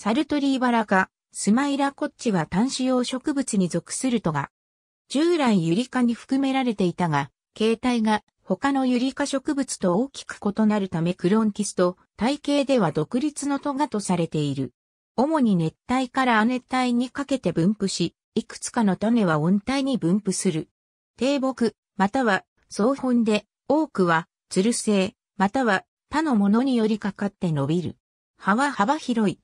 サルトリーバラ科、スマイラコッチは単子用植物に属するとが、従来ユリ科に含められていたが、形態が他のユリ科植物と大きく異なるためクロンキスと体型では独立のトガとされている。主に熱帯から亜熱帯にかけて分布し、いくつかの種は温帯に分布する。低木、または草本で、多くは、つる性、または他のものによりかかって伸びる。葉は幅広い。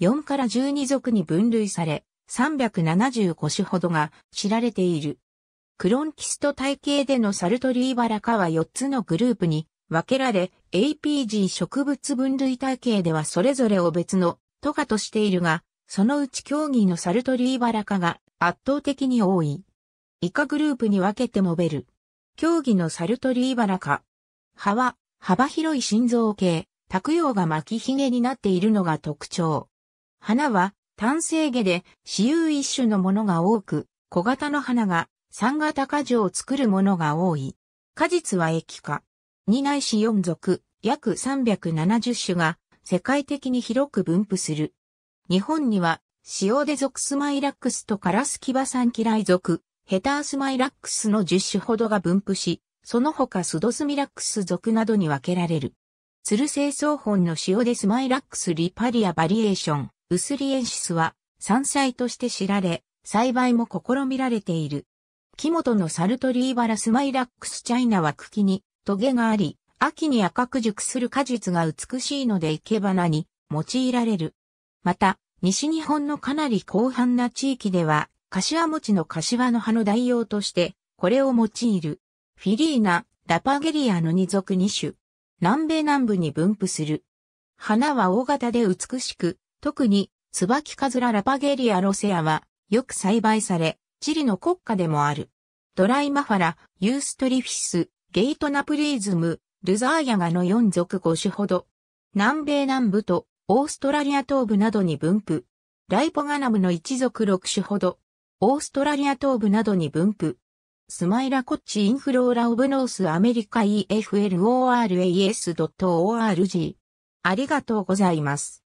4から12族に分類され、375種ほどが知られている。クロンキスト体系でのサルトリーバラ科は4つのグループに分けられ、APG 植物分類体系ではそれぞれを別のトガとしているが、そのうち競技のサルトリーバラ科が圧倒的に多い。以下グループに分けてもべる。競技のサルトリーバラ科。葉は幅広い心臓系、卓葉が巻きひげになっているのが特徴。花は単性下で私有一種のものが多く、小型の花が三型果樹を作るものが多い。果実は液化。二内四、四属、約370種が世界的に広く分布する。日本には、塩で属スマイラックスとカラスキバサンキライ属、ヘタースマイラックスの10種ほどが分布し、その他スドスミラックス属などに分けられる。ツルセイソホンの塩でスマイラックスリパリアバリエーション。ウスリエンシスは山菜として知られ、栽培も試みられている。木本のサルトリーバラスマイラックスチャイナは茎にトゲがあり、秋に赤く熟する果実が美しいので生け花に用いられる。また、西日本のかなり広範な地域では、柏餅の柏の葉の代用として、これを用いる。フィリーナ、ラパゲリアの二属二種。南米南部に分布する。花は大型で美しく、特に、椿カズララパゲリアロセアは、よく栽培され、チリの国家でもある。ドライマファラ、ユーストリフィス、ゲイトナプリズム、ルザーヤガの4属5種ほど。南米南部とオーストラリア東部などに分布。ライポガナムの1属6種ほど。オーストラリア東部などに分布。スマイラコッチインフローラオブノースアメリカ e f l o r a s o r g ありがとうございます。